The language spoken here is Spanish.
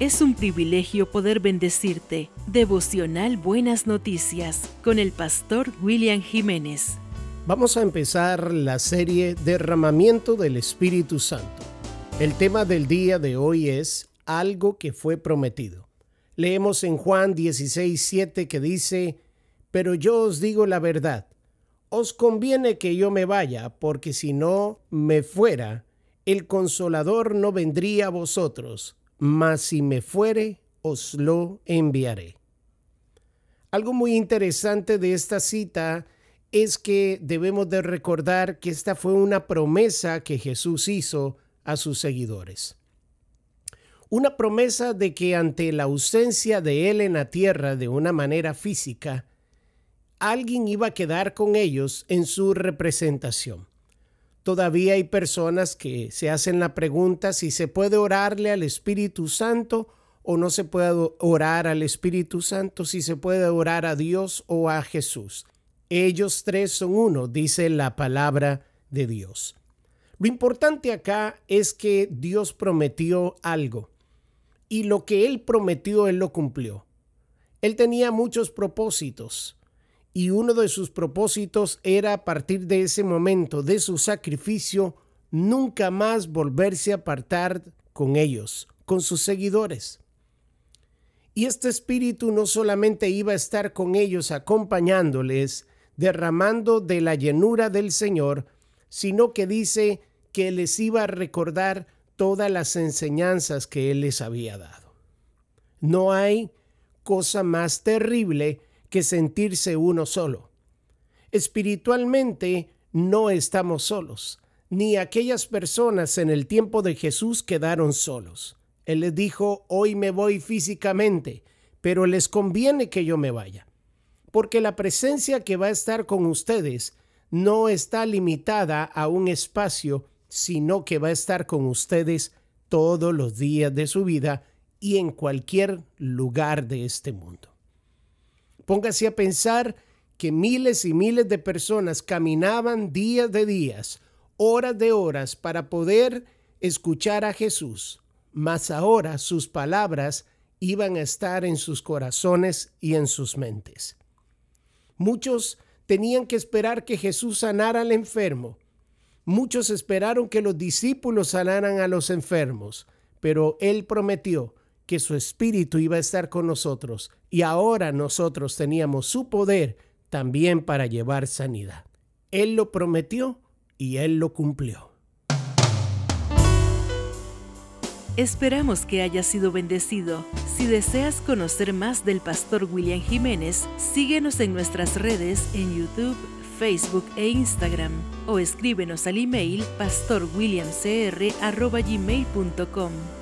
Es un privilegio poder bendecirte. Devocional Buenas Noticias con el pastor William Jiménez. Vamos a empezar la serie Derramamiento del Espíritu Santo. El tema del día de hoy es algo que fue prometido. Leemos en Juan 16, 7 que dice, Pero yo os digo la verdad, os conviene que yo me vaya, porque si no me fuera, el consolador no vendría a vosotros mas si me fuere, os lo enviaré. Algo muy interesante de esta cita es que debemos de recordar que esta fue una promesa que Jesús hizo a sus seguidores. Una promesa de que ante la ausencia de Él en la tierra de una manera física, alguien iba a quedar con ellos en su representación. Todavía hay personas que se hacen la pregunta si se puede orarle al Espíritu Santo o no se puede orar al Espíritu Santo, si se puede orar a Dios o a Jesús. Ellos tres son uno, dice la palabra de Dios. Lo importante acá es que Dios prometió algo y lo que Él prometió, Él lo cumplió. Él tenía muchos propósitos y uno de sus propósitos era a partir de ese momento de su sacrificio nunca más volverse a apartar con ellos, con sus seguidores. Y este espíritu no solamente iba a estar con ellos acompañándoles, derramando de la llenura del Señor, sino que dice que les iba a recordar todas las enseñanzas que Él les había dado. No hay cosa más terrible que sentirse uno solo. Espiritualmente no estamos solos, ni aquellas personas en el tiempo de Jesús quedaron solos. Él les dijo, hoy me voy físicamente, pero les conviene que yo me vaya, porque la presencia que va a estar con ustedes no está limitada a un espacio, sino que va a estar con ustedes todos los días de su vida y en cualquier lugar de este mundo. Póngase a pensar que miles y miles de personas caminaban días de días, horas de horas para poder escuchar a Jesús, mas ahora sus palabras iban a estar en sus corazones y en sus mentes. Muchos tenían que esperar que Jesús sanara al enfermo. Muchos esperaron que los discípulos sanaran a los enfermos, pero Él prometió que su Espíritu iba a estar con nosotros y ahora nosotros teníamos su poder también para llevar sanidad. Él lo prometió y Él lo cumplió. Esperamos que haya sido bendecido. Si deseas conocer más del pastor William Jiménez, síguenos en nuestras redes en YouTube, Facebook e Instagram o escríbenos al email pastorwilliamcr.gmail.com.